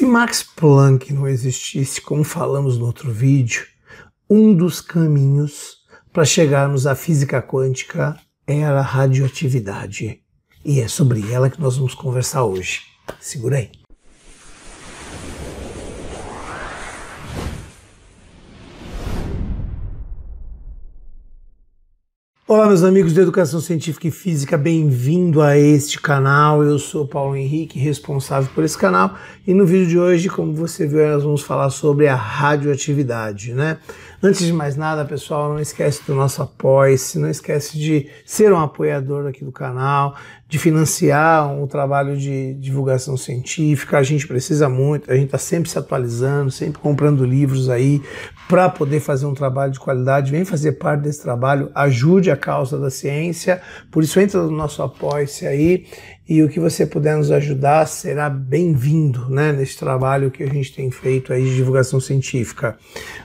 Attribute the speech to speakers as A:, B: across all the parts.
A: Se Max Planck não existisse, como falamos no outro vídeo, um dos caminhos para chegarmos à física quântica era a radioatividade. E é sobre ela que nós vamos conversar hoje. Segura aí. Olá, meus amigos de Educação Científica e Física, bem-vindo a este canal. Eu sou Paulo Henrique, responsável por esse canal, e no vídeo de hoje, como você viu, nós vamos falar sobre a radioatividade, né? Antes de mais nada, pessoal, não esquece do nosso apoio, não esquece de ser um apoiador aqui do canal, de financiar o um trabalho de divulgação científica. A gente precisa muito, a gente está sempre se atualizando, sempre comprando livros aí para poder fazer um trabalho de qualidade. Vem fazer parte desse trabalho, ajude a causa da ciência. Por isso, entra no nosso apoio-se aí e o que você puder nos ajudar será bem-vindo né, nesse trabalho que a gente tem feito aí de divulgação científica.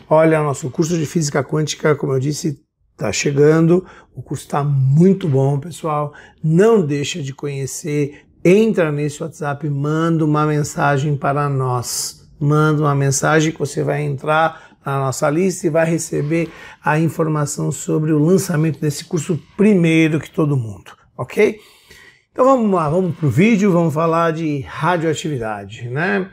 A: Olha, nosso curso de Física Quântica, como eu disse, está chegando, o curso está muito bom, pessoal. Não deixa de conhecer, entra nesse WhatsApp, manda uma mensagem para nós. Manda uma mensagem que você vai entrar na nossa lista e vai receber a informação sobre o lançamento desse curso primeiro que todo mundo, ok? Então vamos lá, vamos para o vídeo, vamos falar de radioatividade, né?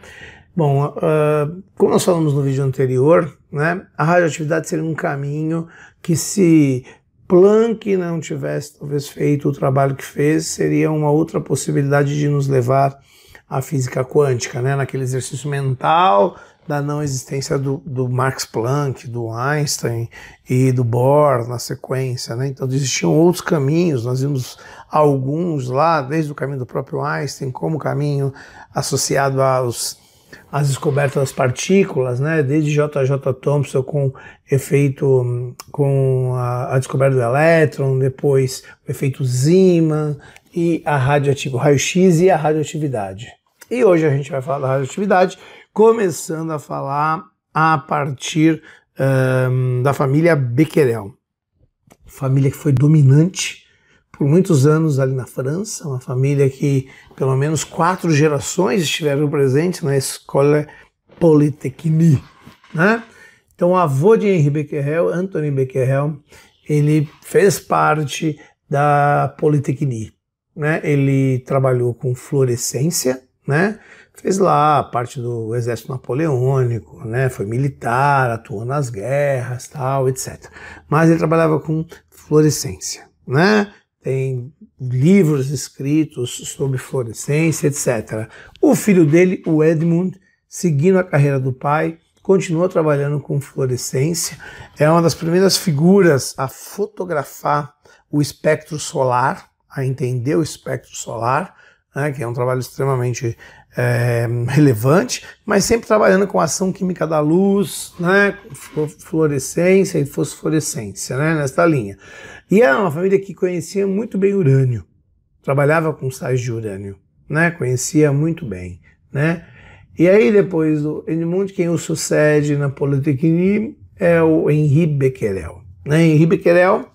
A: Bom, uh, como nós falamos no vídeo anterior, né, a radioatividade seria um caminho que se Planck não tivesse talvez feito o trabalho que fez, seria uma outra possibilidade de nos levar à física quântica, né, naquele exercício mental da não existência do, do, Max Planck, do Einstein e do Bohr na sequência. Né? Então existiam outros caminhos, nós vimos alguns lá, desde o caminho do próprio Einstein, como caminho associado aos as descobertas das partículas, né? desde JJ Thomson com efeito com a, a descoberta do elétron, depois o efeito Zeeman e a radioativo raio-x e a radioatividade. E hoje a gente vai falar da radioatividade começando a falar a partir um, da família Bequerel, Família que foi dominante por muitos anos ali na França, uma família que pelo menos quatro gerações estiveram presentes na escola Polytechnique, né? Então, o avô de Henri Bequerel, Anthony Bequerel, ele fez parte da Polytechnique, né? Ele trabalhou com fluorescência, né? Fez lá parte do exército napoleônico, né? Foi militar, atuou nas guerras, tal, etc. Mas ele trabalhava com fluorescência, né? Tem livros escritos sobre fluorescência, etc. O filho dele, o Edmund, seguindo a carreira do pai, continua trabalhando com fluorescência. É uma das primeiras figuras a fotografar o espectro solar, a entender o espectro solar né, que é um trabalho extremamente é, relevante, mas sempre trabalhando com a ação química da luz, né, fluorescência e fosforescência, né, nesta linha. E era uma família que conhecia muito bem urânio, trabalhava com sais de urânio, né, conhecia muito bem, né. E aí depois do Edmund, quem o sucede na Politecnia é o Henri Becquerel, né, Henri Becquerel,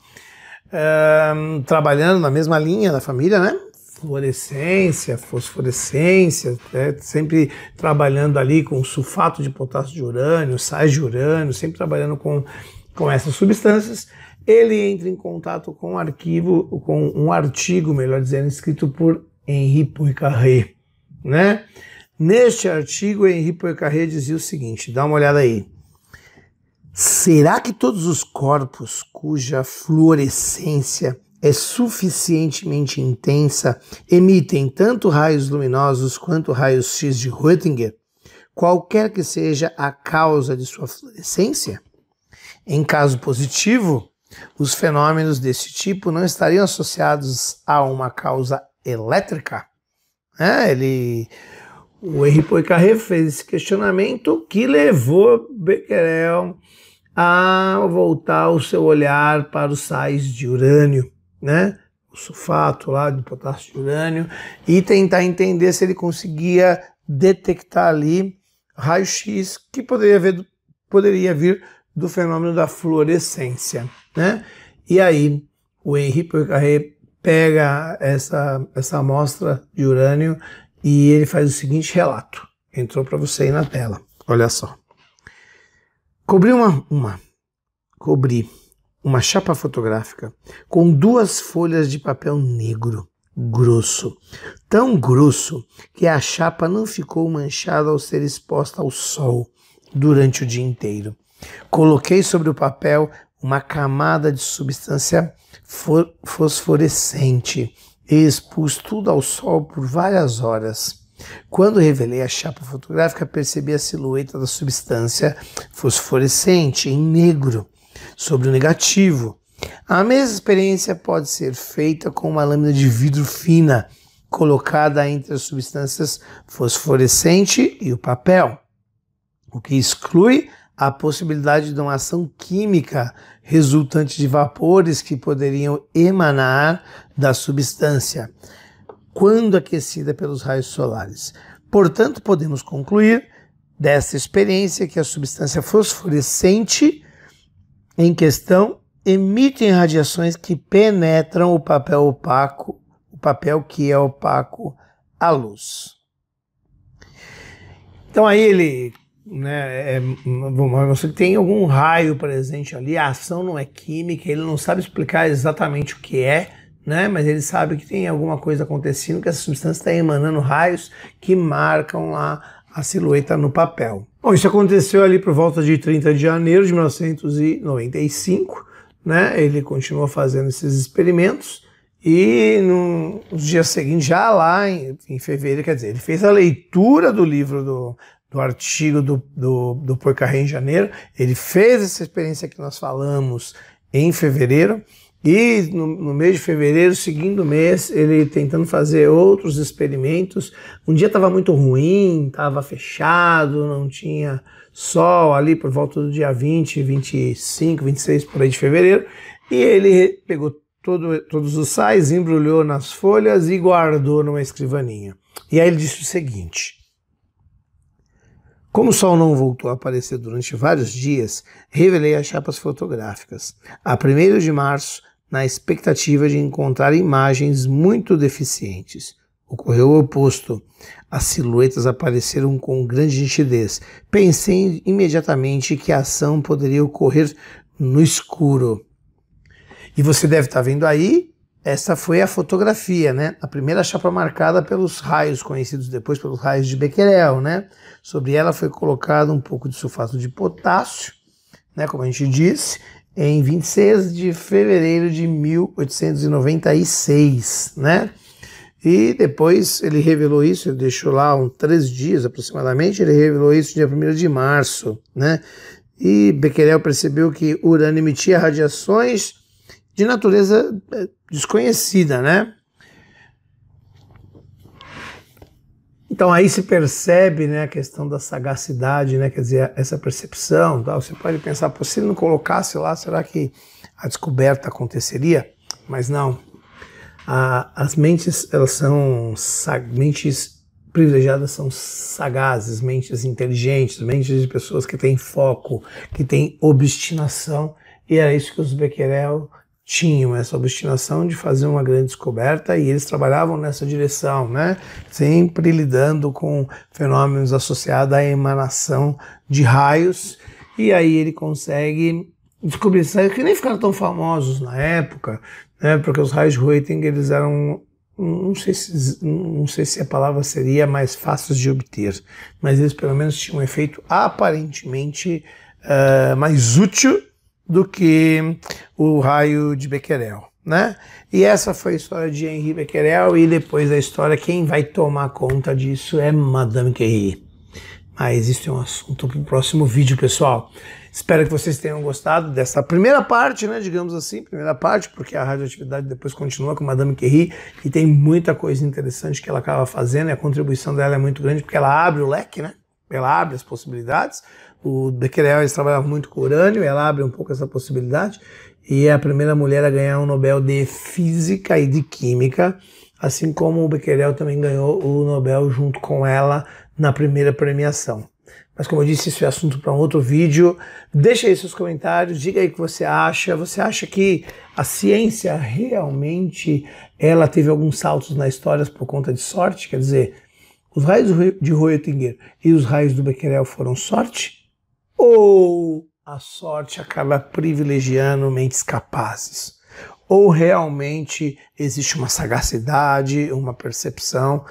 A: trabalhando na mesma linha da família, né, fluorescência, fosforescência, né? sempre trabalhando ali com sulfato de potássio de urânio, sais de urânio, sempre trabalhando com, com essas substâncias, ele entra em contato com um arquivo, com um artigo, melhor dizendo, escrito por Henri Poincaré, né? Neste artigo, Henri Poincaré dizia o seguinte, dá uma olhada aí. Será que todos os corpos cuja fluorescência é suficientemente intensa, emitem tanto raios luminosos quanto raios X de Röntgen, qualquer que seja a causa de sua fluorescência? Em caso positivo, os fenômenos desse tipo não estariam associados a uma causa elétrica? É, ele, o Henri Poincaré fez esse questionamento que levou Becquerel a voltar o seu olhar para os sais de urânio né? O sulfato lá de potássio de urânio e tentar entender se ele conseguia detectar ali raio-x que poderia, ver, poderia vir do fenômeno da fluorescência, né? E aí o Henri Poincaré pega essa, essa amostra de urânio e ele faz o seguinte relato. Entrou para você aí na tela. Olha só. Cobri uma, uma. Cobri uma chapa fotográfica com duas folhas de papel negro grosso, tão grosso que a chapa não ficou manchada ao ser exposta ao sol durante o dia inteiro. Coloquei sobre o papel uma camada de substância fosforescente e expus tudo ao sol por várias horas. Quando revelei a chapa fotográfica, percebi a silhueta da substância fosforescente em negro sobre o negativo. A mesma experiência pode ser feita com uma lâmina de vidro fina colocada entre as substâncias fosforescente e o papel, o que exclui a possibilidade de uma ação química resultante de vapores que poderiam emanar da substância quando aquecida pelos raios solares. Portanto, podemos concluir dessa experiência que a substância fosforescente em questão emitem radiações que penetram o papel opaco, o papel que é opaco à luz. Então aí ele, né, é, você tem algum raio presente ali, a ação não é química, ele não sabe explicar exatamente o que é, né, mas ele sabe que tem alguma coisa acontecendo, que essa substância está emanando raios que marcam lá a silhueta no papel. Bom, isso aconteceu ali por volta de 30 de janeiro de 1995, né? Ele continuou fazendo esses experimentos e no, nos dias seguintes, já lá em, em, fevereiro, quer dizer, ele fez a leitura do livro do, do artigo do, do, do Poincaré em janeiro, ele fez essa experiência que nós falamos em fevereiro, e no, no, mês de fevereiro, seguindo mês, ele tentando fazer outros experimentos. Um dia estava muito ruim, estava fechado, não tinha sol ali por volta do dia 20, 25, 26 por aí de fevereiro. E ele pegou todo, todos os sais, embrulhou nas folhas e guardou numa escrivaninha. E aí ele disse o seguinte: como o sol não voltou a aparecer durante vários dias, revelei as chapas fotográficas. A 1 de março, na expectativa de encontrar imagens muito deficientes. Ocorreu o oposto. As silhuetas apareceram com grande nitidez. Pensei imediatamente que a ação poderia ocorrer no escuro. E você deve estar vendo aí essa foi a fotografia, né? A primeira chapa marcada pelos raios, conhecidos depois pelos raios de Becquerel, né? Sobre ela foi colocado um pouco de sulfato de potássio, né? Como a gente disse, em 26 de fevereiro de 1896, né? E depois ele revelou isso, ele deixou lá uns três dias aproximadamente, ele revelou isso dia 1 de março, né? E Becquerel percebeu que urânio emitia radiações de natureza eh, desconhecida, né? Então aí se percebe né, a questão da sagacidade, né, quer dizer, essa percepção. Tal. Você pode pensar, Pô, se ele não colocasse lá, será que a descoberta aconteceria? Mas não. A, as mentes, elas são mentes privilegiadas, são sagazes, mentes inteligentes, mentes de pessoas que têm foco, que têm obstinação. E era é isso que os Becquerel tinham essa obstinação de fazer uma grande descoberta e eles trabalhavam nessa direção, né? Sempre lidando com fenômenos associados à emanação de raios. E aí ele consegue descobrir isso que nem ficaram tão famosos na época, né? Porque os raios de Roentgen eles eram não sei, se, não sei se a palavra seria mais fáceis de obter, mas eles pelo menos tinham um efeito aparentemente uh, mais útil do que o raio de Becquerel. Né? E essa foi a história de Henri Becquerel e depois da história quem vai tomar conta disso é Madame Curie. Mas isso é um assunto para o próximo vídeo, pessoal. Espero que vocês tenham gostado dessa primeira parte, né? Digamos assim, primeira parte, porque a radioatividade depois continua com Madame Curie e tem muita coisa interessante que ela acaba fazendo e a contribuição dela é muito grande porque ela abre o leque, né? Ela abre as possibilidades. O Becquerel trabalhava muito com urânio, ela abre um pouco essa possibilidade e é a primeira mulher a ganhar um Nobel de Física e de Química, assim como o Becquerel também ganhou o Nobel junto com ela na primeira premiação. Mas como eu disse, isso é assunto para um outro vídeo. Deixa aí seus comentários, diga aí o que você acha. Você acha que a ciência realmente ela teve alguns saltos na história por conta de sorte? Quer dizer, os raios de Roentgen e os raios do Becquerel foram sorte? Ou a sorte acaba privilegiando mentes capazes? Ou realmente existe uma sagacidade, uma percepção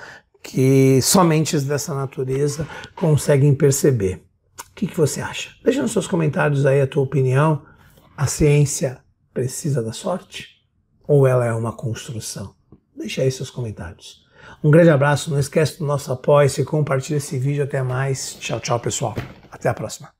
A: que só mentes dessa natureza conseguem perceber? O que, que você acha? Deixa nos seus comentários aí a tua opinião. A ciência precisa da sorte? Ou ela é uma construção? Deixa aí seus comentários. Um grande abraço, não esquece do nosso apoio, se compartilha esse vídeo, até mais. Tchau, tchau, pessoal. Até a próxima.